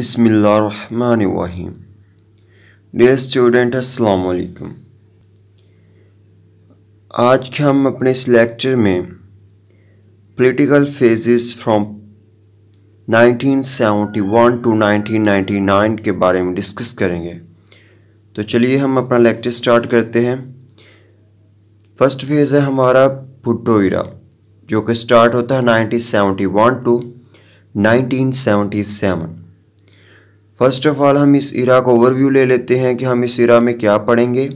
बिसमीम dear student अस्सलाम वालेकुम आज के हम अपने इस लेक्चर में पॉलिटिकल फेजेस फ्रॉम 1971 टू 1999 के बारे में डिस्कस करेंगे तो चलिए हम अपना लेक्चर स्टार्ट करते हैं फर्स्ट फेज़ है हमारा भुट्टो जो कि स्टार्ट होता है 1971 टू 1977 फर्स्ट ऑफ ऑल हम इस इरा का ओवरव्यू ले लेते हैं कि हम इस इरा में क्या पढ़ेंगे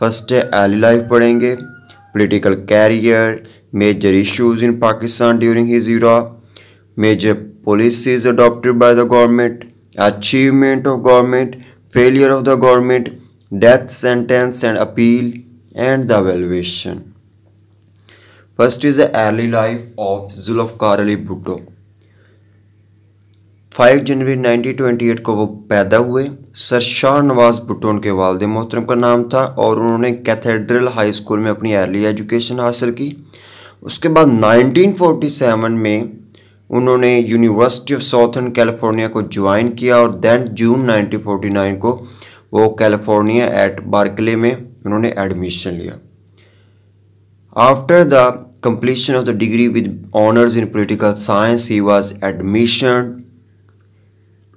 फर्स्ट है एली लाइफ पढ़ेंगे political career major issues in Pakistan during his era major policies adopted by the government achievement of government failure of the government death sentence and appeal and the evaluation first is the early life of Zulfikar Ali Bhutto five जनवरी 1928 को वो पैदा हुए sir Shah Nawaz Bhutto के वालद मोहतरम का नाम था और उन्होंने कैथेड्रल हाई स्कूल में अपनी अर्ली एजुकेशन हासिल की उसके बाद 1947 में उन्होंने यूनिवर्सिटी ऑफ साउथर्न कैलिफोर्निया को ज्वाइन किया और दैन जून 1949 को वो कैलिफोर्निया एट बार्कले में उन्होंने एडमिशन लिया after the completion of the degree with honours in political science he was admission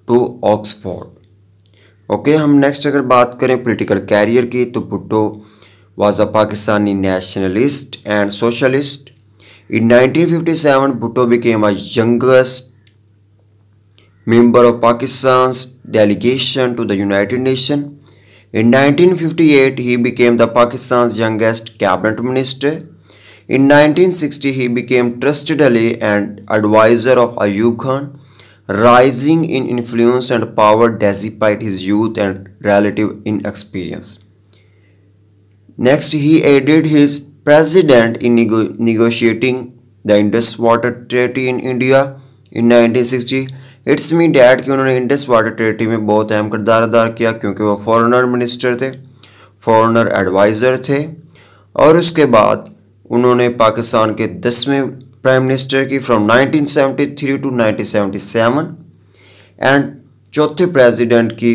to Oxford okay हम नेक्स्ट अगर बात करें पोलिटिकल कैरियर की तो Bhutto was a Pakistani nationalist and socialist in 1957 fifty seven Bhutto became a youngest of Pakistan delegation to the United Nation in 1958 he became the Pakistan youngest cabinet minister in 1960 he became trusted ally and advisor of Ayub Khan rising in influence and power despite his youth and relative inexperience. Next, he aided his president in nego negotiating the Indus Water Treaty in India in 1960. It's me dad कि उन्होंने Indus water treaty में बहुत अहम किरदार अदा किया क्योंकि वो फॉरेनर मिनिस्टर थे फॉरेनर एडवाइज़र थे और उसके बाद उन्होंने पाकिस्तान के दसवें प्राइम मिनिस्टर की फ्रॉम 1973 टू 1977 एंड चौथे प्रेसिडेंट की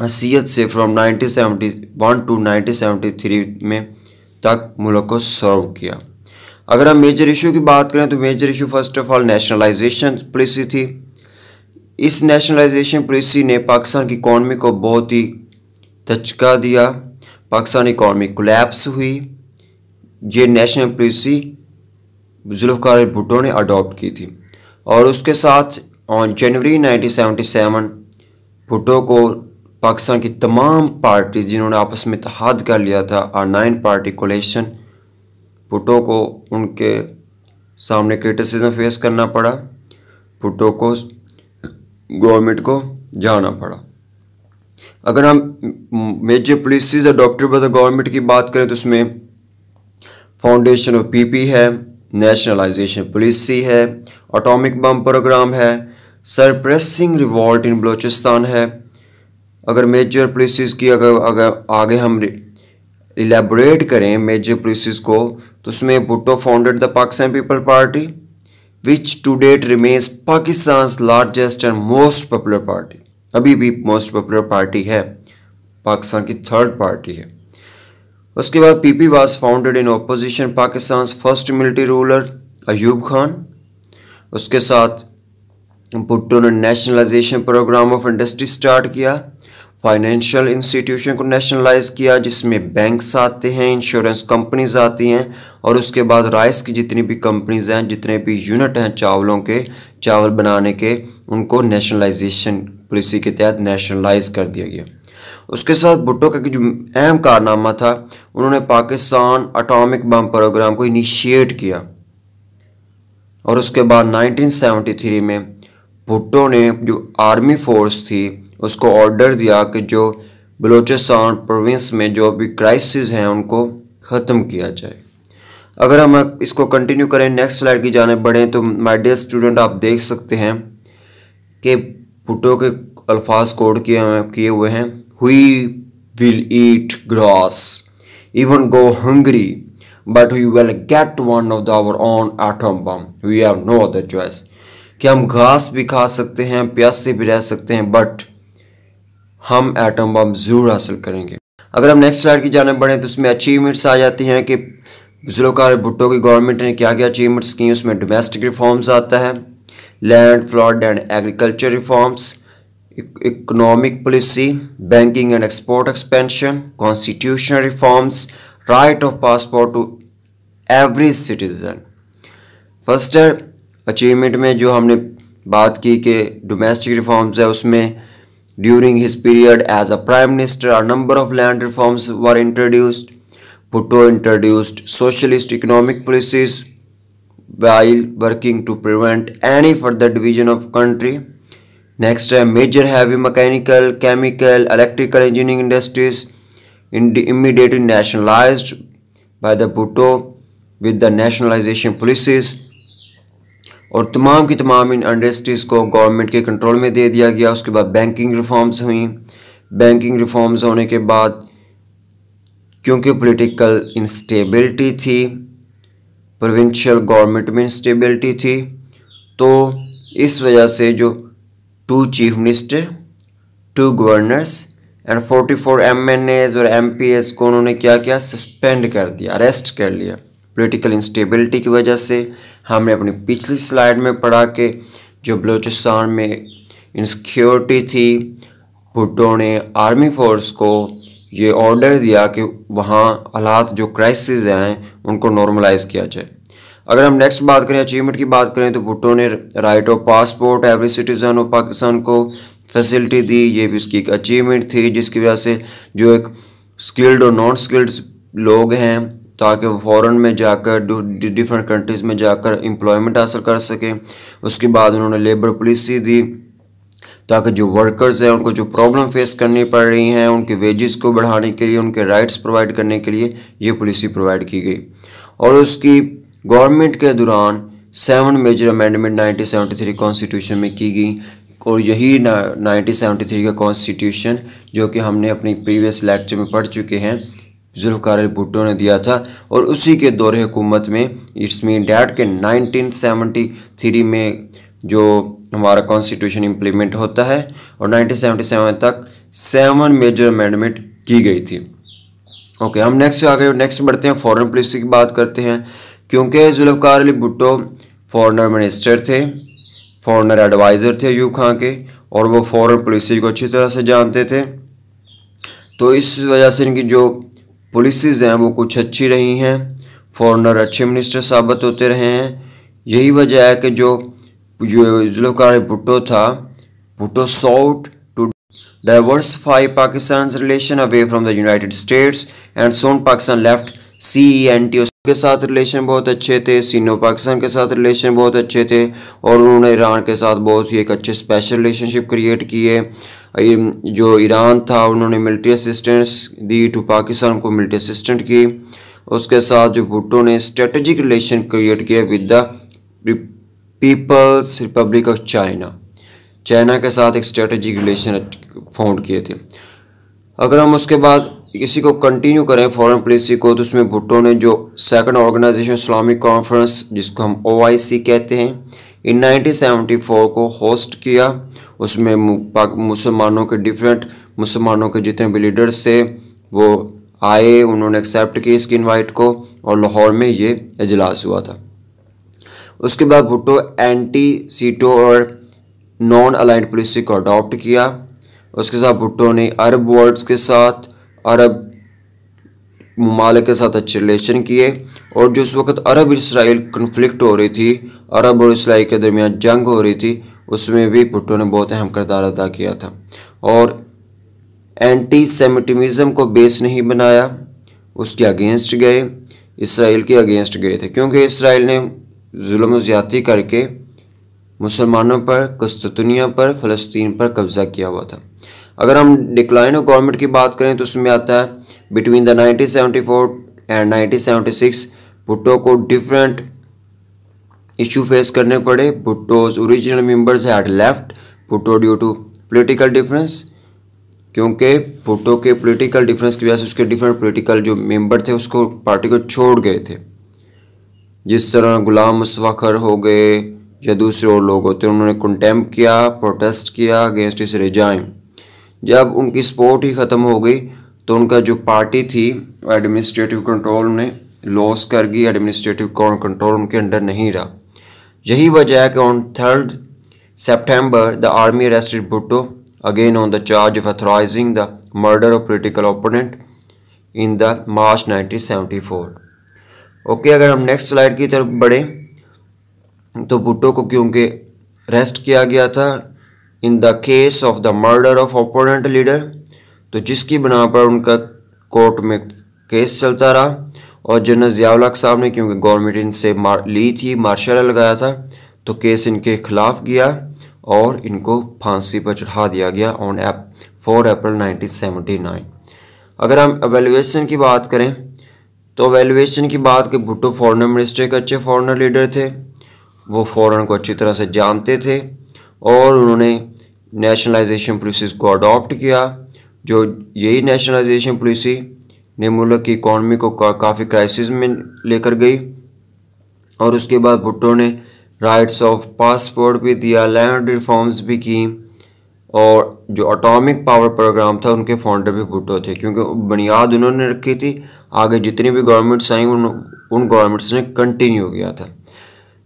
हसीियत से फ्रॉम 1971 टू 1973 में तक मुल्क को सर्व किया अगर हम मेजर इशू की बात करें तो major issue first of all nationalisation policy थी इस नेशनलाइजेशन पॉलिसी ने पाकिस्तान की इकॉनमी को बहुत ही धचका दिया पाकिस्तान इकॉनमी कोलैप्स हुई ये नेशनल पॉलिसी जुल्फ़ार भुटो ने अडॉप्ट की थी और उसके साथ ऑन जनवरी 1977 भुट्टो को पाकिस्तान की तमाम पार्टीज़ जिन्होंने आपस में इतिहाद कर लिया था और नाइन पार्टी कोलेशन भुट्टो को उनके सामने क्रिटिसिज्म फेस करना पड़ा भुट्टो को गवर्नमेंट को जाना पड़ा अगर हम major police adopted by the government की बात करें तो उसमें फाउंडेशन ऑफ पीपी है नेशनलाइजेशन पॉलिसी है ऑटोमिक बम प्रोग्राम है सरप्रेसिंग रिवॉल्ट इन बलूचिस्तान है अगर मेजर पुलिसिस की अगर अगर आगे हम इलेबोरेट करें मेजर पुलिसिस को तो उसमें Bhutto founded the Pakistan People Party which to date remains Pakistan largest and most popular party अभी भी मोस्ट पॉपुलर पार्टी है पाकिस्तान की थर्ड पार्टी है उसके बाद PP was founded in opposition Pakistan first military ruler Ayub Khan उसके साथ भुट्टो ने nationalisation programme of industry start किया फाइनेंशियल इंस्टीट्यूशन को नेशनलाइज किया जिसमें बैंक्स आते हैं इंश्योरेंस कंपनीज आती हैं और उसके बाद राइस की जितनी भी कंपनीज हैं जितने भी यूनिट हैं चावलों के चावल बनाने के उनको नेशनलाइजेशन पॉलिसी के तहत नेशनलाइज कर दिया गया उसके साथ भुट्टो का जो अहम कारनामा था उन्होंने पाकिस्तान अटोमिक बम प्रोग्राम को इनिशिएट किया और उसके बाद 1973 में भुट्टो ने जो आर्मी फोर्स थी उसको ऑर्डर दिया कि जो बलूचिस्तान प्रोविंस में जो भी क्राइसिस हैं उनको ख़त्म किया जाए अगर हम इसको कंटिन्यू करें नेक्स्ट स्लाइड की जाने बढ़ें तो माई डियर स्टूडेंट आप देख सकते हैं कि भुट्टो के अल्फाज कोड किए किए हुए हैं We will eat grass, even go hungry, but we will get one of our own atom bomb. We have no other choice. कि हम घास भी खा सकते हैं प्यासे भी रह सकते हैं बट हम एटम बम ज़रूर हासिल करेंगे अगर हम नेक्स्ट स्लाइड की जानब बढ़ें तो उसमें अचीवमेंट्स आ जाती हैं कि जुल्कार भुट्टो की गवर्नमेंट ने क्या क्या अचीवमेंट्स की उसमें डोमेस्टिक रिफॉर्म्स आता है land flawed and agriculture reforms economic policy, banking and export expansion, constitutional reforms, right of passport to every citizen. First, achievement में जो हमने बात की के domestic reforms है उसमें during his period as a prime minister a number of land reforms were introduced. Bhutto introduced socialist economic policies while working to prevent any further division of country. Next है major heavy mechanical chemical electrical engineering industries immediately nationalise by the Bhutto with the nationalisation policies और तमाम की तमाम इन industries को government के control में दे दिया गया उसके बाद बैंकिंग रिफॉर्म्स हुई बैंकिंग रिफॉर्म्स होने के बाद क्योंकि पॉलिटिकल इंस्टेबिलिटी थी प्रोविंशियल गवर्नमेंट में इंस्टेबिलिटी थी तो इस वजह से जो two chief minister two governors and forty four M N as और एम पी एमपीएस को उन्होंने क्या किया सस्पेंड कर दिया अरेस्ट कर लिया पोलिटिकल इंस्टेबिलिटी की वजह से हमने अपनी पिछली स्लाइड में पढ़ा के जो बलूचिस्तान में इनसिक्योरिटी थी भुट्टो ने आर्मी फोर्स को ये ऑर्डर दिया कि वहाँ हालात जो क्राइसिस हैं उनको नॉर्मलाइज किया जाए अगर हम नेक्स्ट बात करें अचीवमेंट की बात करें तो भुट्टो ने right of passport every citizen of Pakistan को फैसिलिटी दी ये भी उसकी एक अचीवमेंट थी जिसकी वजह से जो एक स्किल्ड और नॉन स्किल्ड लोग हैं ताकि वो फ़ौर में जाकर डिफरेंट कंट्रीज़ में जाकर एम्प्लॉयमेंट हासिल कर सकें उसके बाद उन्होंने लेबर पॉलिसी दी ताकि जो वर्कर्स हैं उनको जो प्रॉब्लम फेस करनी पड़ रही हैं उनके वेजेस को बढ़ाने के लिए उनके राइट्स प्रोवाइड करने के लिए ये पॉलिसी प्रोवाइड की गई और उसकी गवर्नमेंट के दौरान सेवन मेजर अमेंडमेंट 1973 कॉन्स्टिट्यूशन में की गई और यही 1973 का कॉन्स्टिट्यूशन जो कि हमने अपनी प्रीवियस लेक्चर में पढ़ चुके हैं जुल्फ़ार भुट्टो ने दिया था और उसी के दौर हुकूमत में इसमें डैट के 1973 में जो हमारा कॉन्स्टिट्यूशन इम्प्लीमेंट होता है और 1977 तक सेवन मेजर अमेंडमेंट की गई थी ओके okay, हम नेक्स्ट आगे नेक्स्ट बढ़ते हैं फॉरेन पॉलिसी की बात करते हैं क्योंकि जुल्फ़ार अली भुट्टो फॉरनर मिनिस्टर थे फॉरनर एडवाइज़र थे अयूब खां के और वो फॉरेन पॉलिसी को अच्छी तरह से जानते थे तो इस वजह से इनकी जो पॉलिसीज़ हैं वो कुछ अच्छी रही हैं फॉरनर अच्छे मिनिस्टर साबित होते रहे हैं यही वजह है कि जो अली भुट्टो था Bhutto sought to diversify Pakistan relation away from the United States and soon Pakistan left C N T के साथ रिलेशन बहुत अच्छे थे सीनो पाकिस्तान के साथ रिलेशन बहुत अच्छे थे और उन्होंने ईरान के साथ बहुत ही एक अच्छे स्पेशल रिलेशनशिप क्रिएट किए जो ईरान था उन्होंने मिलिट्री असिस्टेंस दी टू पाकिस्तान को मिलिट्री असिस्टेंट की उसके साथ जो भुट्टो ने स्ट्रेटजिक रिलेशन क्रिएट किया with the People's Republic of China China के साथ एक स्ट्रेटजिक रिलेशन फाउंड किए थे अगर हम उसके बाद इसी को कंटिन्यू करें फॉरेन पॉलिसी को तो उसमें भुट्टो ने जो सेकंड ऑर्गेनाइजेशन इस्लामिक कॉन्फ्रेंस जिसको हम ओआईसी कहते हैं इन 1974 को होस्ट किया उसमें मुसलमानों के डिफरेंट मुसलमानों के जितने भी लीडर्स थे वो आए उन्होंने एक्सेप्ट की इसकी इनवाइट को और लाहौर में ये इजलास हुआ था उसके बाद भुट्टो एंटी सीटो और नॉन अलाइंट पॉलिसी को अडॉप्ट किया उसके साथ भुट्टो ने अरब वर्ड्स के साथ अरब ममालिक के साथ अच्छे रिलेशन किए और जो उस वक्त अरब इसराइल कन्फ्लिक्ट हो रही थी अरब और इसराइल के दरमियान जंग हो रही थी उसमें भी भुट्टो ने बहुत अहम करदार अदा किया था और एंटी सेमिटमिज़म को बेस नहीं बनाया उसके अगेंस्ट गए इसराइल के अगेंस्ट गए थे क्योंकि इसराइल ने जुल्म ज़्यादती करके मुसलमानों पर कस्तुनिया पर फ़लस्तीन पर कब्ज़ा किया हुआ था अगर हम डिक्लाइन ऑफ गवर्नमेंट की बात करें तो उसमें आता है between the 1974 and six Bhutto को डिफरेंट इशू फेस करने पड़े Bhutto's original members had left Bhutto due to political difference क्योंकि भुट्टो के पॉलिटिकल डिफरेंस की वजह से उसके डिफरेंट पॉलिटिकल जो मेंबर थे उसको पार्टी को छोड़ गए थे जिस तरह गुलाम मुस्तफ़ा हो गए या दूसरे और लोग होते उन्होंने कंटेम्प किया प्रोटेस्ट किया अगेंस्ट इस रिजाइम जब उनकी सपोर्ट ही ख़त्म हो गई तो उनका जो पार्टी थी एडमिनिस्ट्रेटिव कंट्रोल ने लॉस कर गई एडमिनिस्ट्रेटिव कंट्रोल उनके अंडर नहीं रहा यही वजह है कि on third September the army arrested Bhutto again on the charge of authorising the murder of political opponent in the March 1974. Okay अगर हम नेक्स्ट स्लाइड की तरफ बढ़ें तो भुट्टो को क्योंकि अरेस्ट किया गया था in the case of the murder of opponent leader तो जिसकी बना पर उनका कोर्ट में केस चलता रहा और जनरल जियालाक साहब ने क्योंकि गवर्नमेंट इनसे मार ली थी मार्शल लगाया था तो केस इनके खिलाफ गया और इनको फांसी पर चढ़ा दिया गया ऑन एप फोर अप्रैल 1979 अगर हम एवेलुएशन की बात करें तो एवेलुएशन की बात कि भुट्टो फॉरेन मिनिस्टर के अच्छे फॉरेनर लीडर थे वो फॉरेन को अच्छी तरह से जानते थे और उन्होंने नेशनलाइजेशन पॉलिसीज़ को अडॉप्ट किया जो यही नेशनलाइजेशन पॉलिसी ने मुल्क की इकॉनमी को का काफ़ी क्राइसिस में लेकर गई और उसके बाद भुट्टो ने राइट्स ऑफ पासपोर्ट भी दिया लैंड रिफॉर्म्स भी की और जो अटोमिक पावर प्रोग्राम था उनके फाउंडर भी भुट्टो थे क्योंकि बुनियाद उन्होंने रखी थी आगे जितनी भी गवर्नमेंट्स आई उन उन गवर्नमेंट्स ने कंटिन्यू किया था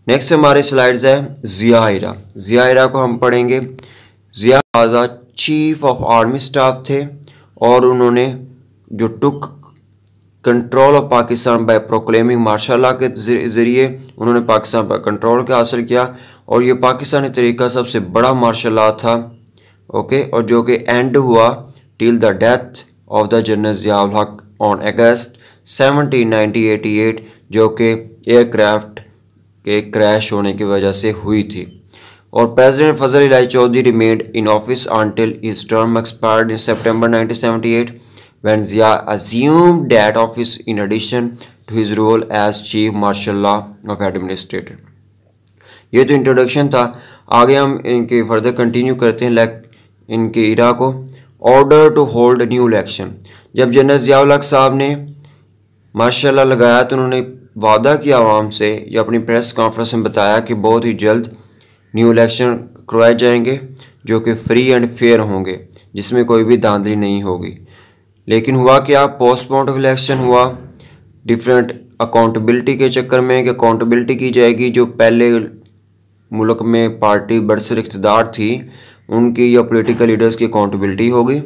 नेक्स्ट हमारे स्लाइड्स है ज़ियारा ज़ियारा को हम पढ़ेंगे Zia chief of army staff थे और उन्होंने जो took control of Pakistan by proclaiming martial के ज़रिए उन्होंने पाकिस्तान पर कंट्रोल का हासिल किया और ये पाकिस्तानी तरीका सबसे बड़ा मार्शल था ओके और जो कि एंड हुआ till the death of the general Ziaul Haq on अगस्त 1798 जो कि एयरक्राफ्ट के क्रैश होने की वजह से हुई थी और president Fazal Elahi Chaudhry remained in office until his term expired in September nineteen seventy eight when Zia assumed that office in addition to his role as chief martial law of administrator ये तो इंट्रोडक्शन था आगे हम इनके फर्दर कंटिन्यू करते हैं इनके era को order to hold new election जब जनरल जियाउल साहब ने मार्शल लगाया तो उन्होंने वादा किया आवाम से या अपनी प्रेस कॉन्फ्रेंस में बताया कि बहुत ही जल्द न्यू इलेक्शन करवाए जाएंगे जो कि फ्री एंड फेयर होंगे जिसमें कोई भी धांधली नहीं होगी लेकिन हुआ क्या पोस्टपोन ऑफ इलेक्शन हुआ डिफरेंट अकाउंटेबिलिटी के चक्कर में कि अकाउंटेबिलिटी की जाएगी जो पहले मुल्क में पार्टी बरसर इकतदार थी उनकी या पोलिटिकल लीडर्स की अकाउंटेबिलिटी होगी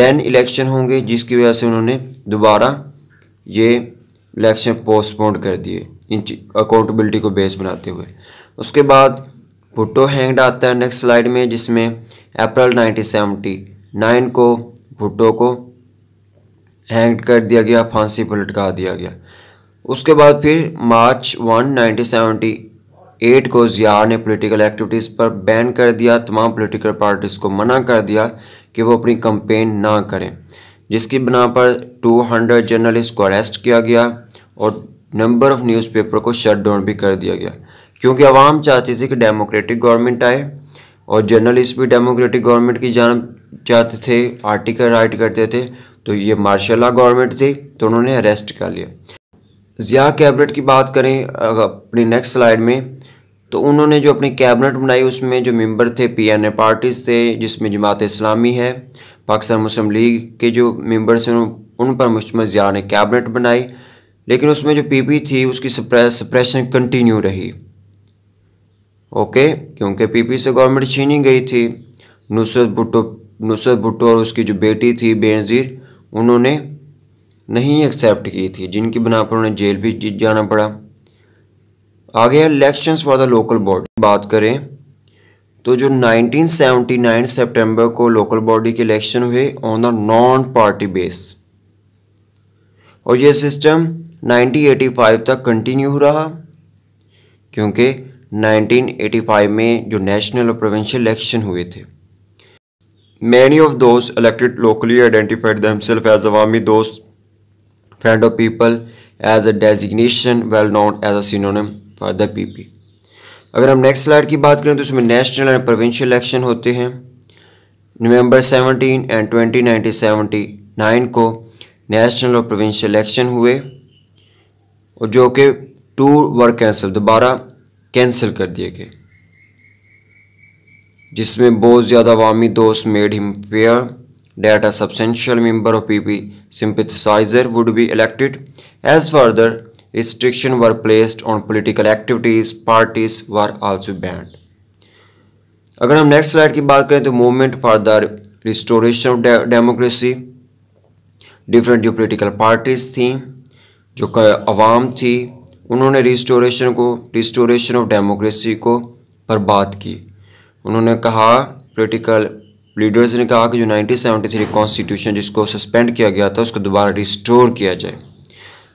दैन इलेक्शन होंगे जिसकी वजह से उन्होंने दोबारा ये इलेक्शन पोस्टपोन कर दिए इन अकाउंटेबिलिटी को बेस बनाते हुए उसके बाद भुट्टो हैंगड आता है नेक्स्ट स्लाइड में जिसमें अप्रैल नाइनटीन को भुट्टो को हैंग कर दिया गया फांसी पर लटका दिया गया उसके बाद फिर मार्च वन नाइनटीन एट को जिया ने पॉलिटिकल एक्टिविटीज़ पर बैन कर दिया तमाम पॉलिटिकल पार्टीज़ को मना कर दिया कि वो अपनी कंपेन ना करें जिसकी बना पर 200 जर्नलिस्ट को अरेस्ट किया गया और नंबर ऑफ़ न्यूज़पेपर को शट डाउन भी कर दिया गया क्योंकि आवाम चाहती थी कि डेमोक्रेटिक गवर्नमेंट आए और जर्नलिस्ट भी डेमोक्रेटिक गवर्नमेंट की जान चाहते थे आर्टिकल राइट करते थे तो ये मार्शल लॉ गवर्नमेंट थी तो उन्होंने अरेस्ट कर लिया ज़िया कैबिनेट की बात करें अपनी नेक्स्ट स्लाइड में तो उन्होंने जो अपनी कैबिनेट बनाई उसमें जो मेंबर थे पीएनए पार्टीज़ थे जिसमें जमात इस्लामी है पाकिस्तान मुस्लिम लीग के जो मेम्बर्स हैं उन पर मुश्तम ज़िया ने कैबिनेट बनाई लेकिन उसमें जो पी पी थी उसकी सप्रेशन कंटिन्यू रही ओके क्योंकि पी पी से गवर्नमेंट छीनी गई थी नुसरत भुट्टो नुसरत भुट्टो और उसकी जो बेटी थी बेनज़ीर उन्होंने नहीं एक्सेप्ट की थी जिनकी बना पर उन्हें जेल भी जाना पड़ा आगे elections for the local body बात करें तो जो 1979 सितंबर को लोकल बॉडी के इलेक्शन हुए on the non party base और यह सिस्टम 1985 तक कंटिन्यू रहा क्योंकि 1985 में जो नेशनल और प्रोविंशियल इलेक्शन हुए थे मैनी ऑफ दोस्त elected locally identified themselves as Awami Dost friend of people as a designation well known as um for the PP अगर हम नेक्स्ट स्लाइड की बात करें तो इसमें नेशनल एंड प्रोविंशियल इलेक्शन होते हैं नवंबर 17 एंड 20 1979 को नेशनल और प्रोविंशियल इलेक्शन हुए और जो कि टू वर कैंसिल दोबारा कैंसिल कर दिए गए जिसमें बहुत ज़्यादा Awami Dost made him fair data substantial substantial member of PP sympathiser would be elected as further restriction were placed on political activities parties were also banned. अगर हम नेक्स्ट स्लाइड की बात करें तो movement for the restoration of democracy different जो political parties थी जो अवाम थी उन्होंने रिस्टोरेशन को रिस्टोरेशन ऑफ डेमोक्रेसी को पर बात की उन्होंने कहा पोलिटिकल लीडर्स ने कहा कि जो 1973 कॉन्स्टिट्यूशन जिसको सस्पेंड किया गया था उसको दोबारा रिस्टोर किया जाए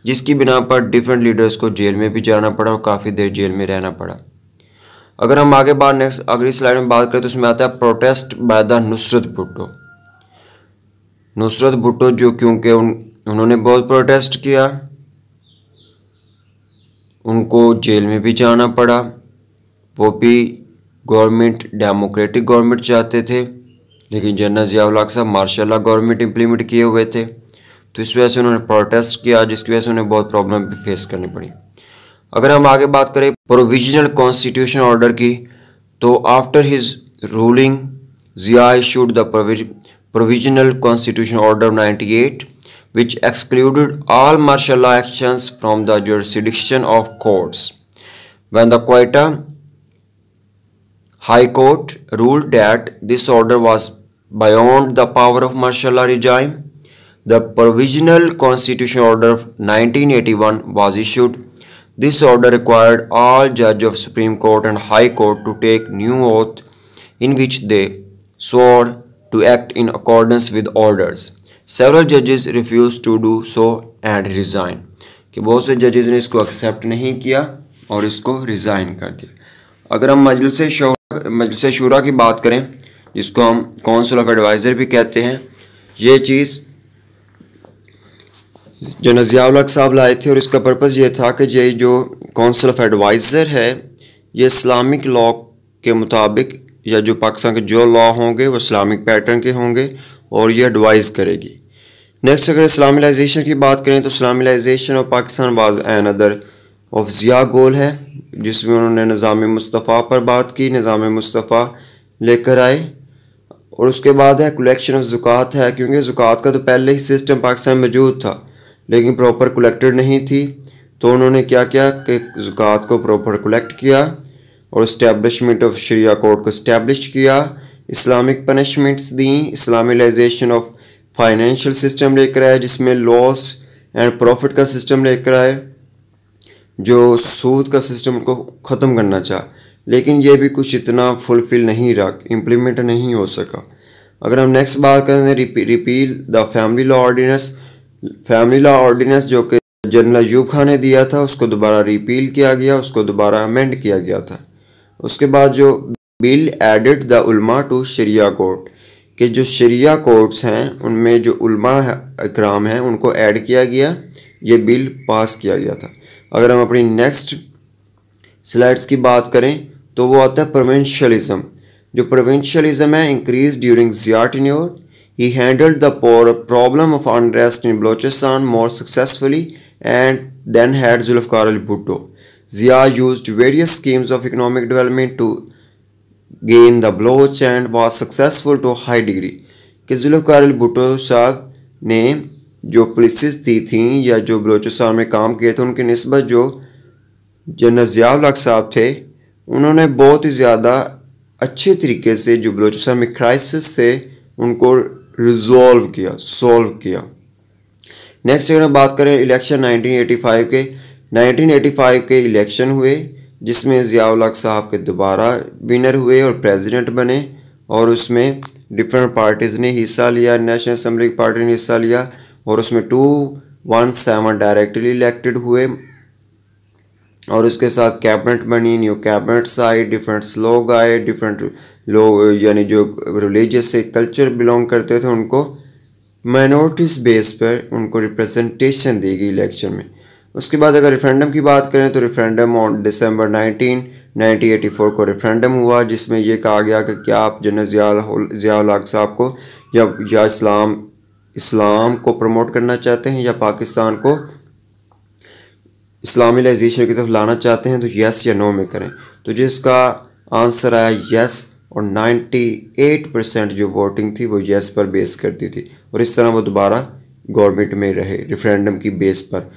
जिसकी बिना पर डिफरेंट लीडर्स को जेल में भी जाना पड़ा और काफ़ी देर जेल में रहना पड़ा अगर हम आगे बात नेक्स्ट अगली स्लाइड में बात करें तो उसमें आता है protest by the Nusrat Bhutto Nusrat Bhutto जो क्योंकि उन उन्होंने बहुत प्रोटेस्ट किया उनको जेल में भी जाना पड़ा वो भी गवर्नमेंट डेमोक्रेटिक गवर्नमेंट चाहते थे लेकिन जनरल जियाउल साहब मार्शल गवर्नमेंट इम्प्लीमेंट किए हुए थे तो इस वजह से उन्होंने प्रोटेस्ट किया जिसकी वजह से उन्हें बहुत प्रॉब्लम भी फेस करनी पड़ी अगर हम आगे बात करें प्रोविजनल कॉन्स्टिट्यूशन ऑर्डर की तो after his ruling Zia issued the provisional constitution order at which excluded all martial law action from the jurisdiction of courts when the Quetta high court rule that this order was beyond the power of martial law regime The provisional constitution order of 1981 was issued. This order required all judge of Supreme Court and High Court to take new oath in which they swore to act in accordance with orders. Several judges refused to do so and resigned कि bahut se judges ne isko accept nahi kiya aur isko resign kar diya agar hum majlis e shura majlis e shura ki baat kare jisko hum council of advisor bhi kehte hain ye cheez नज़िया ज़ियाउलक साहब लाए थे और इसका purpose ये था कि ये जो कौंसिल ऑफ एडवाइज़र है ये इस्लामिक लॉ के मुताबिक या जो पाकिस्तान के जो लॉ होंगे वो इस्लामिक पैटर्न के होंगे और ये एडवाइज़ करेगी नेक्स्ट अगर इस्लामिलाइजेशन की बात करें तो इस्लामिलाइजेशन और Pakistan was another of Zia goal है जिसमें उन्होंने निज़ाम मुस्तफ़ा पर बात की निज़ाम मुस्तफ़ा लेकर आए और उसके बाद है कलेक्शन ऑफ ज़ुकात है क्योंकि ज़ुकात का तो पहले ही सिस्टम पाकिस्तान मौजूद था लेकिन प्रॉपर कलेक्टेड नहीं थी तो उन्होंने क्या किया कि जुकात को प्रॉपर कलेक्ट किया और इस्टेबलिशमेंट ऑफ शरिया कोर्ट को इस्टेबलिश किया इस्लामिक पनिशमेंट्स दी इस्लामिलाइजेशन ऑफ फाइनेंशियल सिस्टम लेकर आए जिसमें लॉस एंड प्रॉफिट का सिस्टम लेकर आए जो सूद का सिस्टम को ख़त्म करना चाह लेकिन ये भी कुछ इतना फुलफिल नहीं रहा इम्प्लीमेंट नहीं हो सका अगर हम नेक्स्ट बात करें repeal the family law ordinance family law ordinance जो कि जनरल अयूब खान ने दिया था उसको दोबारा रिपील किया गया उसको दोबारा अमेंड किया गया था उसके बाद जो बिल एडिट द उलमा टू शरिया कोर्ट के जो शरिया कोर्ट्स हैं उनमें जो उलमा इक्राम हैं उनको ऐड किया गया ये बिल पास किया गया था अगर हम अपनी नेक्स्ट स्लाइड्स की बात करें तो वो आता है प्रोविंशलिज्म जो प्रोविंशलिज्म है increase during Zia He handled the problem of unrest in Balochistan more successfully and then had Zulfikar Ali Bhutto. Zia used various schemes of economic development to gain the Baloch and was successful to a high degree. कि जुल्फ़ार अली भुटो साहब ने जो police दी थी या जो बलोचिस्तान में काम किए थे उनके नस्बत जो जनरल ज़ियालक साहब थे उन्होंने बहुत ही ज़्यादा अच्छे तरीके से जो बलोचिस्तान में क्राइसिस थे उनको रिजॉल्व किया सॉल्व किया नेक्स्ट अगर हम बात करें इलेक्शन 1985 के 1985 के इलेक्शन हुए जिसमें ज़ियाउल हक साहब के दोबारा विनर हुए और प्रेसिडेंट बने और उसमें डिफरेंट पार्टीज़ ने हिस्सा लिया नेशनल असम्बली पार्टी ने हिस्सा लिया और उसमें two one seven directly elected हुए और उसके साथ कैबिनेट बनी न्यू कैबिनेट्स आई डिफरेंट लोग आए डिफरेंट लोग यानी जो रिलीजियस से कल्चर बिलोंग करते थे उनको माइनॉरिटीज़ बेस पर उनको रिप्रेजेंटेशन दी गई इलेक्शन में उसके बाद अगर रेफरेंडम की बात करें तो रेफरेंडम ऑन दिसंबर एटी 1984 को रेफरेंडम हुआ जिसमें यह कहा गया कि क्या आप जनरल जिया जिया साहब को या या इस्लाम इस्लाम को प्रमोट करना चाहते हैं या पाकिस्तान को इस्लामिलाइजेशन की तरफ लाना चाहते हैं तो यस या नो में करें तो जिसका आंसर आया यस और 98 परसेंट जो वोटिंग थी वो येस पर बेस करती थी और इस तरह वो दोबारा गवर्नमेंट में रहे रेफरेंडम की बेस पर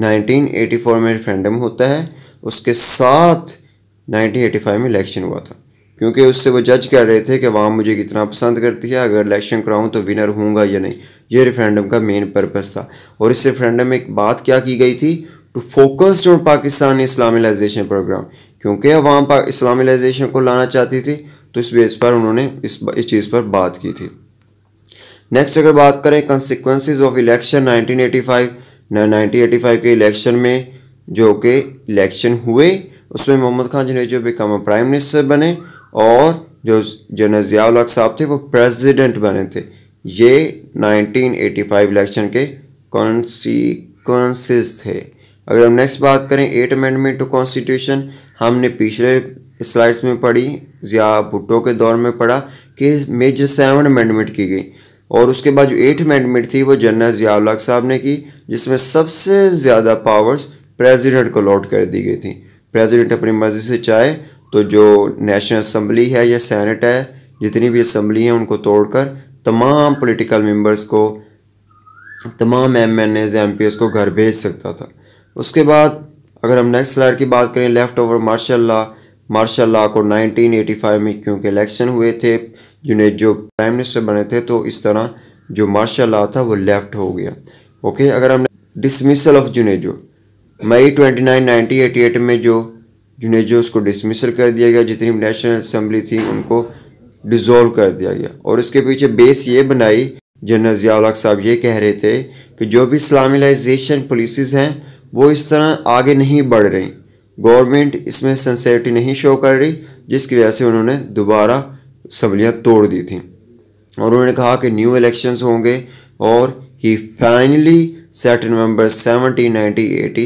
1984 में रेफरेंडम होता है उसके साथ 1985 में इलेक्शन हुआ था क्योंकि उससे वो जज कर रहे थे कि वहाँ मुझे कितना पसंद करती है अगर इलेक्शन कराऊँ तो विनर होंगे या नहीं ये रेफरेंडम का मेन पर्पज़ था और इस रेफरेंडम में एक बात क्या की गई थी to focused on Pakistan Islamisation programme क्योंकि अवाम इस्लामिलाइजेशन को लाना चाहती थी तो इस बेस पर उन्होंने इस इस चीज़ पर बात की थी नेक्स्ट अगर बात करें consequences of election nineteen nineteen five eighty five के इलेक्शन में जो कि इलेक्शन हुए उसमें मोहम्मद खान जिन्हें जो बिकम प्राइम मिनिस्टर बने और जो जनरल जियाउल साहब थे वो प्रेसिडेंट बने थे ये 1985 इलेक्शन के कॉन्सिक्वेंसेस थे अगर हम नेक्स्ट बात करें एट अमेंडमेंट टू कॉन्स्टिट्यूशन हमने पिछले स्लाइड्स में पढ़ी या भुट्टो के दौर में पढ़ा कि मेजर सेवन अमेंडमेंट की गई और उसके बाद जो एट अमेंडमेंट थी वो जनरल जियाउल साहब ने की जिसमें सबसे ज़्यादा पावर्स प्रेसिडेंट को लॉट कर दी गई थी प्रेसिडेंट अपनी मर्ज़ी से चाहे तो जो नेशनल असम्बली है या सेनेट है जितनी भी असम्बली हैं उनको तोड़कर तमाम पॉलिटिकल मेंबर्स को तमाम M N As M P s को घर भेज सकता था उसके बाद अगर हम नेक्स्ट स्लाइड की बात करें left over martial martial law को 1985 में क्योंकि इलेक्शन हुए थे जिन्हें जो प्राइम मिनिस्टर बने थे तो इस तरह जो मार्शल ला था वो लेफ्ट हो गया ओके अगर हमने डिसमिसल ऑफ जुनेजो मई 29 1988 में जो जुनेजो उसको डिसमिसल कर दिया गया जितनी नेशनल असम्बली थी उनको डिज़ोल्व कर दिया गया और उसके पीछे बेस ये बनाई जनरल जियालाक साहब ये कह रहे थे कि जो भी इस्लामिलाइजेशन पॉलिसीज़ हैं वो इस तरह आगे नहीं बढ़ रही गवर्नमेंट इसमें सेंसेरिटी नहीं शो कर रही जिसकी वजह से उन्होंने दोबारा सबलियाँ तोड़ दी थी और उन्होंने कहा कि न्यू इलेक्शंस होंगे और he finally set November seventeen ninety eighty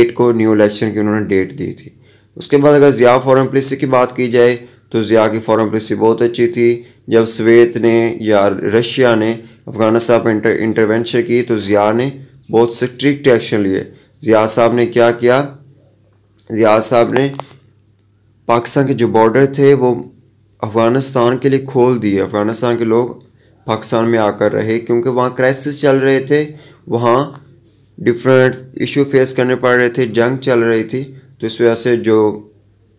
eight को न्यू इलेक्शन की उन्होंने डेट दी थी उसके बाद अगर ज़िया फॉरन पॉलिसी की बात की जाए तो ज़िया की फॉरन पॉलिसी बहुत अच्छी थी जब स्वेत ने या रशिया ने अफ़गानिस्तान पर इंटर इंटरवेंशन की तो ज़िया ने बहुत स्ट्रिक्ट एक्शन लिए ज़िया साहब ने क्या किया जिया साहब ने पाकिस्तान के जो बॉर्डर थे वो अफ़गानिस्तान के लिए खोल दिए अफ़गानिस्तान के लोग पाकिस्तान में आकर रहे क्योंकि वहाँ क्राइसिस चल रहे थे वहाँ डिफरेंट इशू फेस करने पड़ रहे थे जंग चल रही थी तो इस वजह से जो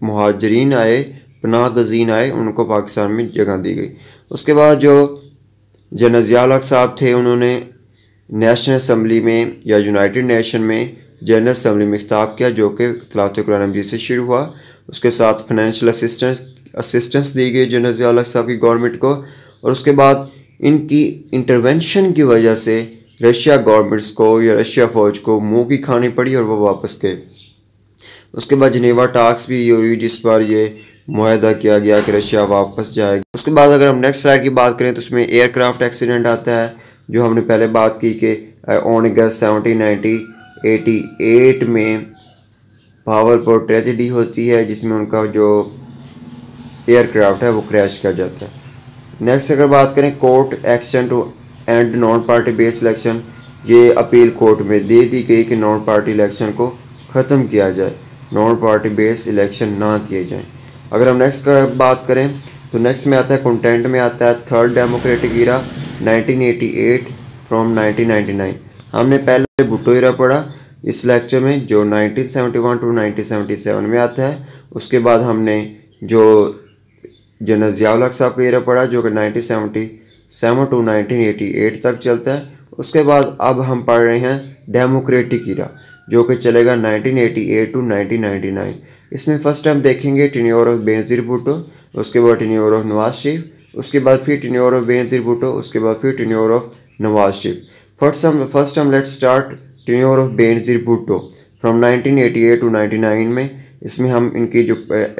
महाजरीन आए पनाह गजीन आए उनको पाकिस्तान में जगह दी गई उसके बाद जो जनजियाल साहब थे उन्होंने नेशनल असम्बली में या यूनाइटेड नेशन में जनरल असम्बली में खिताब किया जो कि तलात कुरान मजीद से शुरू हुआ उसके साथ फाइनेंशियल असिस्टेंस असिस्टेंस दी गई जनरल जिया साहब की गवर्नमेंट को और उसके बाद इनकी इंटरवेंशन की वजह से रशिया गवर्नमेंट्स को या रशिया फ़ौज को मुँह की खानी पड़ी और वह वापस गए उसके बाद जनेवा टास्क भी ये हुई जिस पर यह माहदा किया गया कि रशिया वापस जाएगा उसके बाद अगर हम नेक्स्ट स्लाइड की बात करें तो उसमें एयरक्राफ्ट एक्सीडेंट आता है जो हमने पहले बात की कि ऑन अगस्त सेवनटीन नाइन्टी 1988 में पावरपोर ट्रेजिडी होती है जिसमें उनका जो एयरक्राफ्ट है वो क्रैश कर जाता है नेक्स्ट अगर बात करें court action to end non party based election ये अपील कोर्ट में दे दी गई कि नॉन पार्टी इलेक्शन को ख़त्म किया जाए नॉन पार्टी बेस्ड इलेक्शन ना किए जाएं अगर हम नेक्स्ट कर बात करें तो नेक्स्ट में आता है कंटेंट में आता है थर्ड डेमोक्रेटिक इरा 1988 फ्रॉम हमने पहले बुटोईरा पढ़ा इस लेक्चर में जो 1971 टू 1977 में आता है उसके बाद हमने जो जो नजियाउल साहब का एरा पढ़ा जो कि 1977 टू 1988 तक चलता है उसके बाद अब हम पढ़ रहे हैं डेमोक्रेटिक हीरा जो कि चलेगा 1988 टू 1999 इसमें फर्स्ट हम देखेंगे टिन्योर ऑफ बेनज़ीर भुटो उसके बाद टिन्योर ऑफ नवाज शरीफ उसके बाद फिर टिन्योर ऑफ बेनज़ीर भुटो उसके बाद फिर tenure of Nawaz Sharif First, some, first term, let's start tenure of Benazir Bhutto from 1988 to 99 में इसमें हम इनकी जो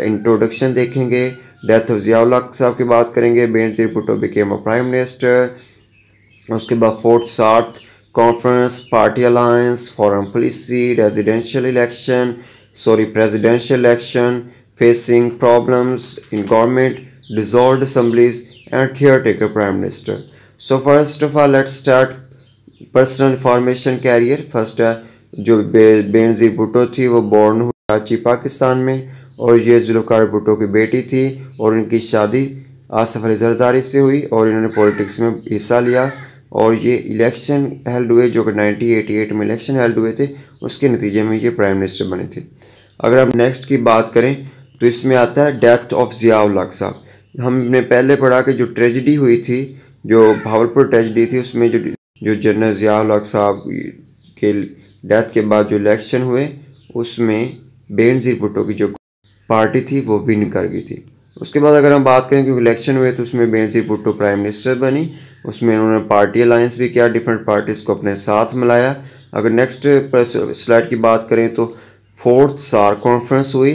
इंट्रोडक्शन देखेंगे डेथ ऑफ जिया साहब की बात करेंगे Benazir Bhutto became a prime minister उसके बाद fourth SAARC conference party alliance foreign policy residential election sorry presidential election facing problems in government dissolve assemblies and caretaker prime minister so first of all let start personal information career first है जो बेनजीर भुटो थी वो born हुई कराची पाकिस्तान में और ये जुल्फ़ार भुटो की बेटी थी और उनकी शादी आसफ अली जरदारी से हुई और इन्होंने पॉलिटिक्स में हिस्सा लिया और ये इलेक्शन हेल्ड हुए जो कि 1988 में इलेक्शन हेल्ड हुए थे उसके नतीजे में ये प्राइम मिनिस्टर बने थे अगर हम नेक्स्ट की बात करें तो इसमें आता है डेथ ऑफ ज़ियाउल हक साहब हमने पहले पढ़ा कि जो ट्रेजडी हुई थी जो भावलपुर ट्रेजडी थी उसमें जो जो जनरल ज़ियाल साहब के डेथ के बाद जो इलेक्शन हुए उसमें बेनज़ीर भुट्टो की जो पार्टी थी वो विन कर गई थी उसके बाद अगर हम बात करें क्योंकि इलेक्शन हुए तो उसमें बेनज़ीर भुट्टो प्राइम मिनिस्टर बनी उसमें उन्होंने पार्टी अलायंस भी किया डिफरेंट पार्टीज़ को अपने साथ मिलाया अगर नेक्स्ट स्लाइड की बात करें तो फोर्थ सार कॉन्फ्रेंस हुई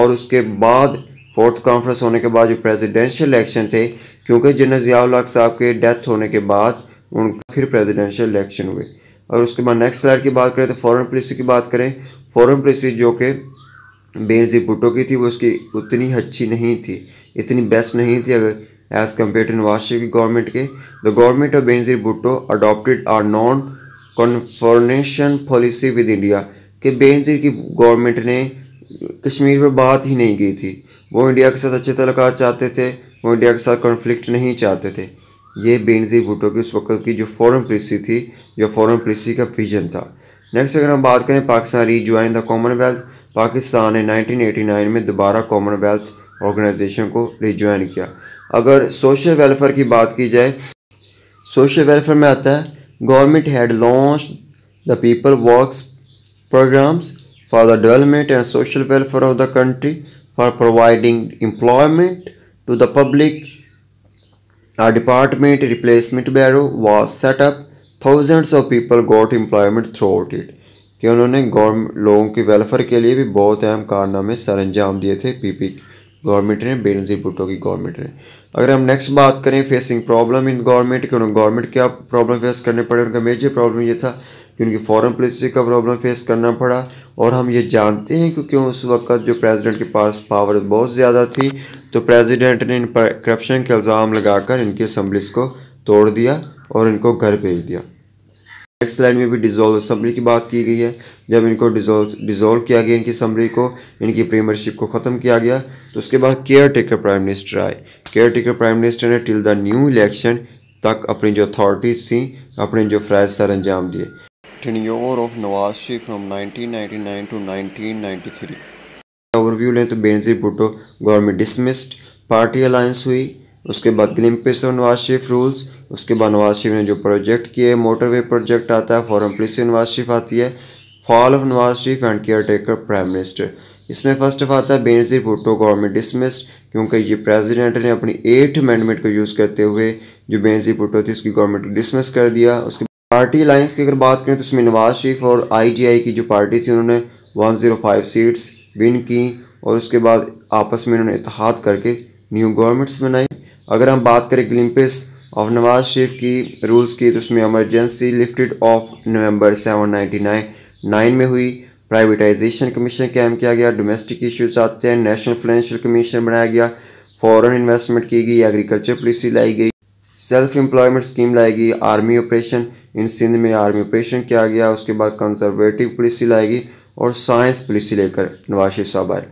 और उसके बाद फोर्थ कॉन्फ्रेंस होने के बाद जो प्रेसिडेंशियल इलेक्शन थे क्योंकि जनरल जियाउल साहब के डेथ होने के बाद उन फिर प्रेसिडेंशियल इलेक्शन हुए और उसके बाद नेक्स्ट स्लाइड की बात करें तो फॉरेन पॉलिसी की बात करें फॉरेन पॉलिसी जो कि बेनजी भुटो की थी वो उसकी उतनी अच्छी नहीं थी इतनी बेस्ट नहीं थी अगर as compare to Nawaz Sharif की गवर्नमेंट के the government of Benazir Bhutto adopted are non conformation policy with India कि बेनजीर की गवर्नमेंट ने कश्मीर पर बात ही नहीं की थी वो इंडिया के साथ अच्छे तलाक चाहते थे वो इंडिया के साथ कॉन्फ्लिक्ट नहीं चाहते थे ये बेनजी भुटो की उस वक्त की जो फॉरेन पॉलिसी थी या फॉरेन पॉलिसी का विजन था नेक्स्ट अगर हम बात करें पाकिस्तान री ज्वाइन द कॉमनवेल्थ पाकिस्तान ने 1989 में दोबारा कॉमनवेल्थ ऑर्गेनाइजेशन को रिज्वाइन किया अगर सोशल वेलफेयर की बात की जाए सोशल वेलफेयर में आता है government had launch the people works programmes for the development and social welfare of the country for providing employment to the public A department replacement bureau was set up. Thousands of people got employment throughout it. कि उन्होंने लोगों के welfare के लिए भी बहुत अहम कारनामे सर अंजाम दिए थे पीपी गवर्नमेंट ने बेनजीर भुट्टो की गवर्नमेंट ने अगर हम नेक्स्ट बात करें फेसिंग प्रॉब्लम इन गवर्नमेंट की उन्होंने गवर्नमेंट क्या प्रॉब्लम फेस करने पड़े उनका मेजर प्रॉब्लम ये था कि उनकी फॉरन पॉलिसी का प्रॉब्लम फेस करना पड़ा और हम ये जानते हैं क्योंकि उस वक्त जो प्रेसिडेंट के पास पावर बहुत ज़्यादा थी तो प्रेसिडेंट ने इन पर करप्शन के इल्ज़ाम लगाकर इनकी असम्बलीस को तोड़ दिया और इनको घर भेज दिया नेक्स्ट लाइन में भी डिज़ोल्व असम्बली की बात की गई है जब इनको डिज़ोल्व डिज़ोल्व किया गया इनकी असम्बली को इनकी प्रीमियरशिप को ख़त्म किया गया तो उसके बाद केयर टेकर प्राइम मिनिस्टर आए केयर टेकर प्राइम मिनिस्टर ने टिल द न्यू इलेक्शन तक अपनी जो अथॉरिटीज़ थी अपने जो फ़्राइज सर अंजाम दिए tenure of Nawaz Sharif from 1999 to 1993 overview लें तो Benazir Bhutto government dismissed party alliance हुई उसके बाद glimpse of Nawaz Sharif rules उसके बाद नवाज शरीफ ने जो प्रोजेक्ट किए मोटरवे प्रोजेक्ट आता है फॉरन पुलिस नवाज शरीफ आती है fall of Nawaz Sharif and caretaker prime minister इसमें फर्स्ट ऑफ आता है बेनजी भुट्टो गवर्नमेंट डिसमिस्ड क्योंकि ये प्रेजिडेंट ने अपनी एट्थ अमेंडमेंट को यूज़ करते हुए जो बेनजी भुट्टो थी उसकी गवर्नमेंट को डिसमिस कर दिया उसके पार्टी अलाइंस की अगर बात करें तो उसमें नवाज शरीफ और आईजीआई की जो पार्टी थी उन्होंने 105 सीट्स विन की और उसके बाद आपस में उन्होंने इतिहाद करके न्यू गवर्नमेंट्स बनाई अगर हम बात करें ग्लिम्पिस ऑफ नवाज शरीफ की रूल्स की तो उसमें emergency lifted of November seven ninety nine nine में हुई प्राइवेटाइजेशन कमीशन कैम किया गया डोमेस्टिक इशूज़ आते हैं नेशनल फाइनेंशियल कमीशन बनाया गया फॉरन इन्वेस्टमेंट की गई एग्रीकल्चर पॉलिसी लाई गई सेल्फ एम्प्लॉयमेंट स्कीम लाई गई आर्मी ऑपरेशन इन सिंध में आर्मी ऑपरेशन किया गया उसके बाद कंजर्वेटिव पुलिस लाएगी और साइंस पुलिस लेकर नवाज शरीफ साहब आए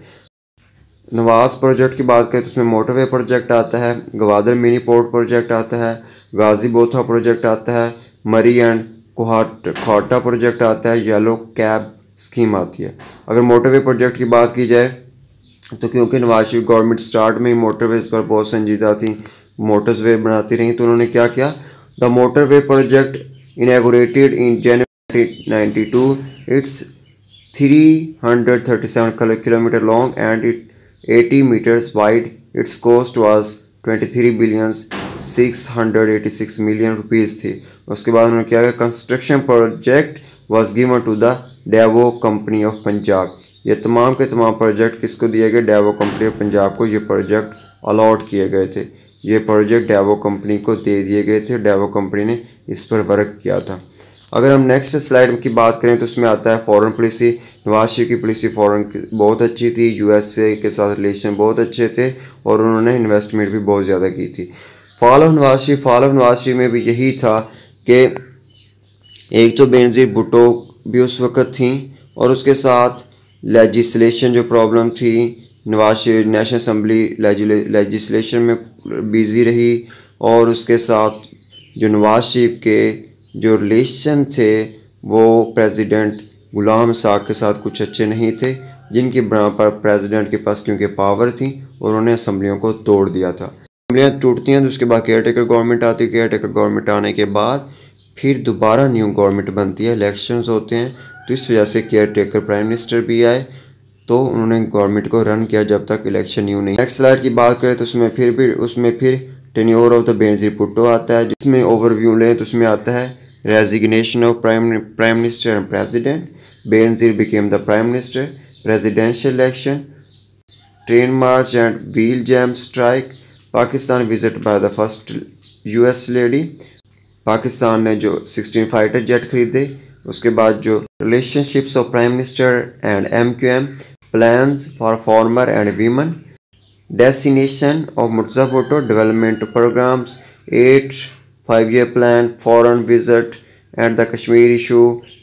नवाज प्रोजेक्ट की बात करें तो उसमें मोटरवे प्रोजेक्ट आता है गवादर मिनी पोर्ट प्रोजेक्ट आता है गाजी बोथा प्रोजेक्ट आता है मरी एंड कोहाटा प्रोजेक्ट आता है येलो कैब स्कीम आती है अगर मोटरवे प्रोजेक्ट की बात की जाए तो क्योंकि नवाज शरीफ गवर्नमेंट स्टार्ट में ही मोटरवेज पर बहुत संजीदा थी मोटर्स वे बनाती रहीं तो उन्होंने क्या किया the motorway project inaugurated in January 1992. It's 337 kilometer long and it 80 meters wide. Its cost was 23 billion 686 million rupees थी उसके बाद उन्होंने क्या किया Construction project was given to the Daewoo Company of Punjab. ये तमाम के तमाम प्रोजेक्ट किसको दिए गए डेवो कंपनी ऑफ पंजाब को ये प्रोजेक्ट अलॉट किए गए थे ये प्रोजेक्ट डेवो कंपनी को दे दिए गए थे डेवो कंपनी ने इस पर वर्क किया था अगर हम नेक्स्ट स्लाइड की बात करें तो उसमें आता है फॉरेन पॉलिसी नवाज शरीफ की पॉलिसी फॉरेन बहुत अच्छी थी यूएसए के साथ रिलेशन बहुत अच्छे थे और उन्होंने इन्वेस्टमेंट भी बहुत ज़्यादा की थी fall of Nawaz Sharif fall of Nawaz Sharif में भी यही था कि एक तो बेनज़ीर भुटो भी उस वक़्त थी और उसके साथ लेजिस्लेशन जो प्रॉब्लम थी Nawaz Sharif national assembly legislation में बिज़ी रही और उसके साथ जो नवाज शरीफ के जो रिलेशन थे वो प्रेसिडेंट गुलाम साग के साथ कुछ अच्छे नहीं थे जिनके बना पर प्रेसिडेंट के पास क्योंकि पावर थी और उन्होंने असम्बलियों को तोड़ दिया था असम्बलियाँ टूटती हैं तो उसके बाद केयर टेकर गवर्नमेंट आती है केयर टेकर गवर्नमेंट आने के बाद फिर दोबारा न्यू गवर्नमेंट बनती है इलेक्शंस होते हैं तो इस वजह से केयर टेकर प्राइम मिनिस्टर भी आए तो उन्होंने गवर्नमेंट को रन किया जब तक इलेक्शन न्यू नहीं नेक्स्ट स्लाइड की बात करें तो उसमें फिर भी उसमें फिर टेन्योर ऑफ द बेंस रिपोर्ट आता है जिसमें ओवरव्यू लें तो उसमें आता है resignation of prime prime minister and president Benazir became the prime minister presidential election train march and wheel jam strike Pakistan visit by the first US lady Pakistan ने जो 16 फाइटर जेट खरीदे उसके बाद जो relationships of prime minister and M Q M plans for former and women destination of Murtaza Bhutto development programmes eight five year plan foreign visit at the Kashmir issue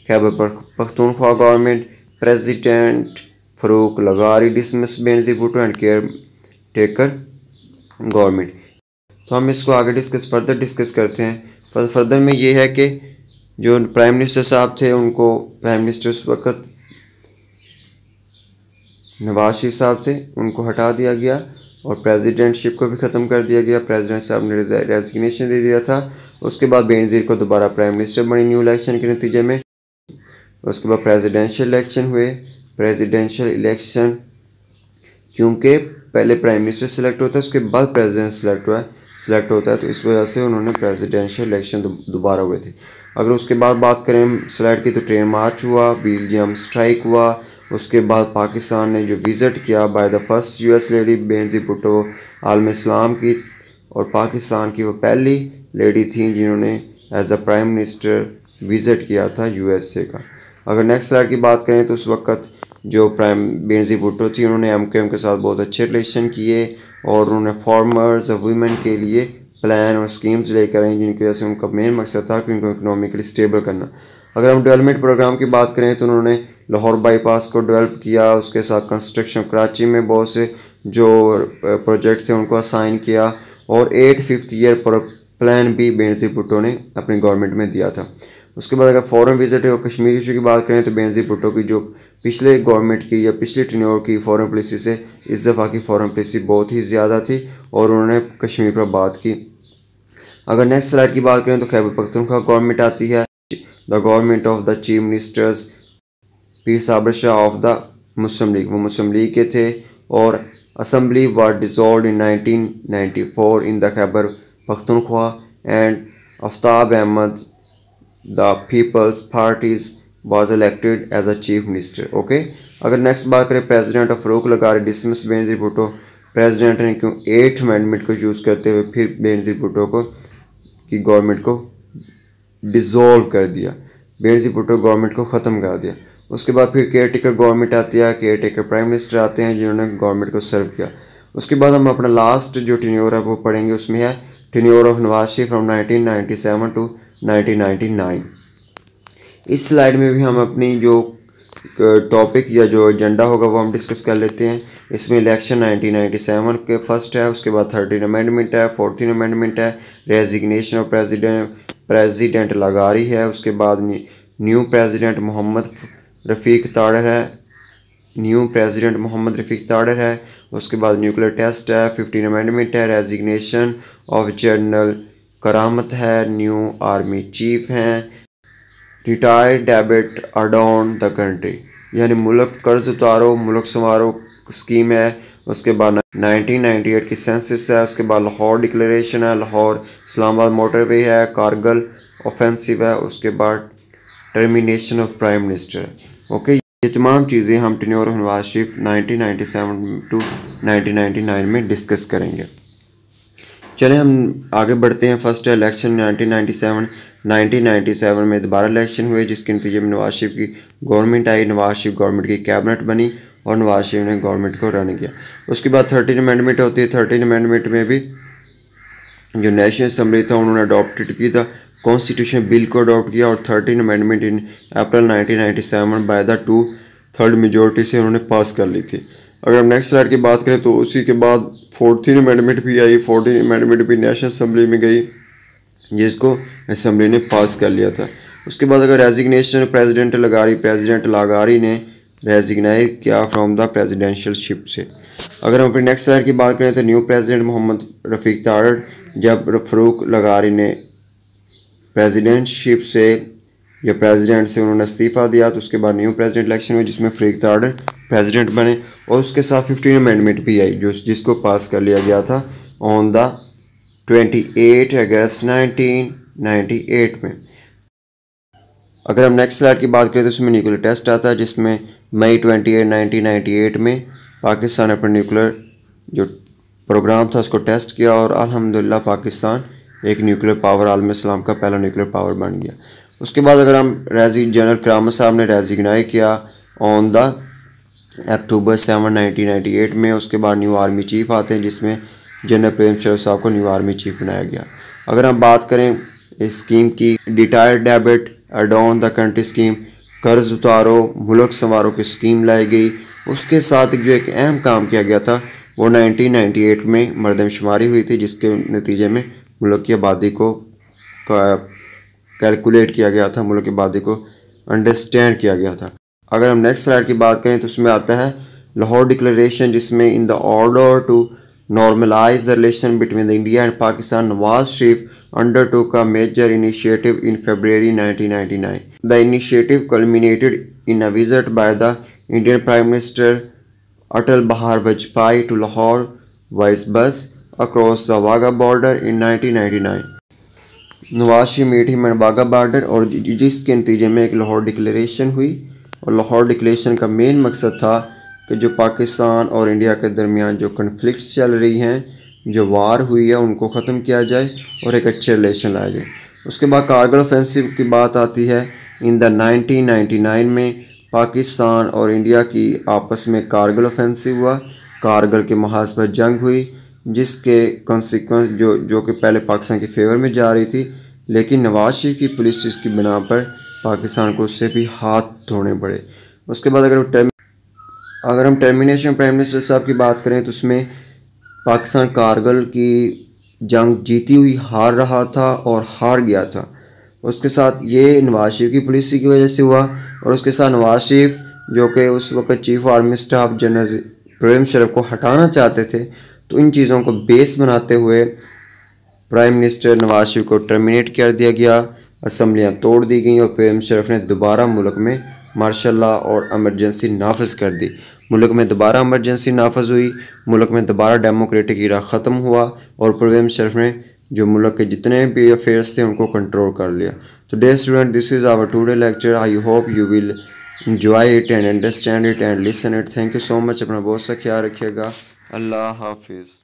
Khyber Pakhtunkhwa government president Farooq लगारी dismiss Benazir Bhutto and caretaker government तो हम इसको आगे discuss further discuss करते हैं further में ये है कि जो प्राइम मिनिस्टर साहब थे उनको प्राइम मिनिस्टर उस वक्त नवाज शरीफ साहब थे उनको हटा दिया गया और प्रेसिडेंटशिप को भी ख़त्म कर दिया गया प्रेसिडेंट साहब ने रेजिग्नेशन दे दिया था उसके बाद बेनज़ीर को दोबारा प्राइम मिनिस्टर बने न्यू इलेक्शन के नतीजे में उसके बाद प्रेसिडेंशियल इलेक्शन हुए प्रेसिडेंशियल इलेक्शन क्योंकि पहले प्राइम मिनिस्टर सेलेक्ट होता है उसके बाद प्रेजिडेंट सेलेक्ट हुआ सेलेक्ट होता है तो इस वजह से उन्होंने प्रेजिडेंशियल इलेक्शन दोबारा हुए थे अगर उसके बाद बात करें सेलेक्ट की तो ट्रेन मार्च हुआ व्हील जम स्ट्राइक हुआ उसके बाद पाकिस्तान ने जो विज़िट किया by the first US lady Benazir Bhutto आलम इस्लाम की और पाकिस्तान की वो पहली लेडी थी जिन्होंने as a prime minister visit किया था ए का अगर नेक्स्ट स्लाइड की बात करें तो उस वक्त जो प्राइम बेनजी भुटो थी उन्होंने एम के साथ बहुत अच्छे रिलेशन किए और उन्होंने फार्मर्स वीमेन के लिए प्लान और स्कीम्स लेकर आए जिनकी वजह से उनका मेन मकसद था कि उनको इकनॉमिकली स्टेबल करना अगर हम डेवलपमेंट प्रोग्राम की बात करें तो उन्होंने लाहौर बाईपास को डेवलप किया उसके साथ कंस्ट्रक्शन कराची में बहुत से जो प्रोजेक्ट थे उनको असाइन किया और एट फिफ्थ ईयर प्लान भी बेनजी भुट्टो ने अपनी गवर्नमेंट में दिया था उसके बाद अगर फॉरेन विजिट और कश्मीर इशू की बात करें तो बेनजी भुट्टो की जो पिछले गवर्नमेंट की या पिछले ट्रिनोर की फॉरेन पॉलिसी से इस दफ़ा की फॉरेन पॉलिसी बहुत ही ज़्यादा थी और उन्होंने कश्मीर पर बात की अगर नेक्स्ट स्लाइड की बात करें तो खैबर पख्तनखा गवर्नमेंट आती है the government of the chief ministers Pir Sabir Shah of the Muslim League वो मुस्लिम लीग के थे और assembly was dissolve in 1994 in the Khyber Pakhtunkhwa and Aftab Ahmad the peoples parties was elected as a chief minister okay अगर नेक्स्ट बात करें president of रोक लगा रहे डिसमिस बेनजी भुटो प्रेजिडेंट ने क्यों एट्थ अमेंडमेंट को यूज़ करते हुए फिर बेनजी भुटो को की गवर्नमेंट को डिज़ोल्व कर दिया बेरजी भुट्टो गवर्नमेंट को ख़त्म कर दिया उसके बाद फिर केयर टेकर गवर्नमेंट आती है केयर टेकर प्राइम मिनिस्टर आते हैं जिन्होंने गवर्नमेंट को सर्व किया उसके बाद हम अपना लास्ट जो टिन्योर है वो पढ़ेंगे उसमें है tenure of Nawaz Sharif ninety seven two nine इस स्लाइड में भी हम अपनी जो टॉपिक या जो एजेंडा होगा वो हम डिस्कस कर लेते हैं इसमें इलेक्शन 1997 के फर्स्ट है उसके बाद थर्टीन अमेंडमेंट है फोर्थीन अमेंडमेंट है रेजिग्नेशन ऑफ प्रेसिडेंट प्रेसिडेंट लगारी है उसके बाद न्यू प्रेसिडेंट मोहम्मद रफ़ीक ताड़र है न्यू प्रेसिडेंट मोहम्मद रफ़ीक ताड़र है उसके बाद न्यूक्लियर टेस्ट है फिफ्टीन अमेंडमेंट है रेजिग्नेशन ऑफ जनरल करामत है न्यू आर्मी चीफ हैं रिटायर्ड डेबिट अडोन द कंट्री यानी मुल्क कर्ज उतारो मुल्क संवारो स्कीम है उसके बाद 1998 की सेंसिस है उसके बाद लाहौर डिक्लेरेशन है लाहौर इस्लामाबाद मोटरवे है कारगल ऑफेंसिव है उसके बाद termination of prime minister okay ये तमाम चीज़ें हम tenure Nawaz Sharif nineteen to nineteen में डिस्कस करेंगे चलें हम आगे बढ़ते हैं फर्स्ट इलेक्शन 1997 1997 में दोबारा इलेक्शन हुए जिसके नतीजे में नवाज शरीफ की गवर्नमेंट आई नवाज शरीफ गवर्नमेंट की कैबिनेट बनी और नवाज शरीफ ने गवर्नमेंट को रन किया उसके बाद थर्टीन अमेंडमेंट होती है थर्टीन अमेंडमेंट में भी जो नेशनल असम्बली था उन्होंने अडोप्टिड की था कॉन्स्टिट्यूशन बिल को अडॉप्ट किया और thirteen amendment in April seven by the two third majority से उन्होंने पास कर ली थी अगर हम नेक्स्ट स्लाइड की बात करें तो उसी के बाद फोर्थीन अमेंडमेंट भी आई फोर्टीन अमेंडमेंट भी नेशनल असम्बली में गई जिसको असम्बली ने पास कर लिया था उसके बाद अगर resignation president Lagarde president Lagarde ने रेजिग्नाइज किया फ्राम द शिप से अगर हम अपने नेक्स्ट शहर की बात करें तो न्यू प्रेजिडेंट मोहम्मद रफ़ीक तारड़ जब फरूक लगारी ने प्रेसिडेंटशिप से या प्रेसिडेंट से उन्होंने इस्तीफ़ा दिया तो उसके बाद न्यू प्रेसिडेंट इलेक्शन हुए जिसमें फरीक तारड़ प्रेसिडेंट बने और उसके साथ फिफ्टीन अमेंडमेंट भी आई जो जिसको पास कर लिया गया था on the twenty eight August nineteen ninety eight में अगर हम नेक्स्ट स्लाइड की बात करें तो उसमें न्यूक्लियर टेस्ट आता है जिसमें May twenty eight ninety eight में पाकिस्तान ने अपने न्यूक्लियर जो प्रोग्राम था उसको टेस्ट किया और अल्हम्दुलिल्लाह पाकिस्तान एक न्यूक्लियर पावर आलम इस्लाम का पहला न्यूक्लियर पावर बन गया उसके बाद अगर हम रेजी जनरल कराम साहब ने रेजिग्नाई किया on the October seven nineteen ninety eight में उसके बाद न्यू आर्मी चीफ आते हैं जिसमें जनरल प्रेम शर्फ साहब को न्यू आर्मी चीफ बनाया गया अगर हम बात करें इस स्कीम की retired debit अडोन the country scheme कर्ज़ उतारो मुल्क संवारों की स्कीम लाई गई उसके साथ जो एक अहम काम किया गया था वो 1998 में मरदमशुमारी हुई थी जिसके नतीजे में मुल्क की आबादी को कैलकुलेट किया गया था मुल्क की आबादी को अंडरस्टैंड किया गया था अगर हम नेक्स्ट स्लाइड की बात करें तो उसमें आता है लाहौर डिक्लेरेशन जिसमें in the order to normalize the relation between the India and Pakistan Nawaz Sharif undertook a major initiative in February 1999. The initiative culminated in a visit by the Indian Prime Minister Atal Bihari Vajpayee to Lahore vice bus across the Wagah border in 1999. Nawaz Sharif meet him Wagah border और जिसके नतीजे में एक Lahore declaration हुई और Lahore declaration का main मकसद था कि जो पाकिस्तान और इंडिया के दरमियान जो कन्फ्लिक्ट चल रही हैं जो वार हुई है उनको ख़त्म किया जाए और एक अच्छे रिलेशन लाया जाए उसके बाद कारगर ऑफेंसिव की बात आती है इन द 1999 में पाकिस्तान और इंडिया की आपस में कारगर ऑफेंसिव हुआ कारगर के महाज पर जंग हुई जिसके कॉन्सिक्वेंस जो जो कि पहले पाकिस्तान के फेवर में जा रही थी लेकिन नवाज शरीफ की पुलिस की बिना पर पाकिस्तान को उससे भी हाथ धोने पड़े उसके बाद अगर अगर हम टर्मिनेशन प्राइम मिनिस्टर साहब की बात करें तो उसमें पाकिस्तान कारगिल की जंग जीती हुई हार रहा था और हार गया था उसके साथ ये नवाज शरीफ की पॉलिसी की वजह से हुआ और उसके साथ नवाज शरीफ जो कि उस वक्त chief army staff general Pervez Musharraf को हटाना चाहते थे तो इन चीज़ों को बेस बनाते हुए प्राइम मिनिस्टर नवाज शरीफ को टर्मिनेट कर दिया गया असम्बलियाँ तोड़ दी गई और प्रेम शरफ ने दोबारा मुल्क में मार्शल और एमरजेंसी नाफज कर दी मुल्क में दोबारा एमरजेंसी नाफज हुई मुल्क में दोबारा डेमोक्रेटिक इरा ख़त्म हुआ और प्रवेम शरीफ ने जो मुल्क के जितने भी अफेयर्स थे उनको कंट्रोल कर लिया तो dear student this is our today lecture I hope you will enjoy it and understand it and listen it thank you so much अपना बहुत सा ख्याल रखिएगा अल्लाह हाफिज़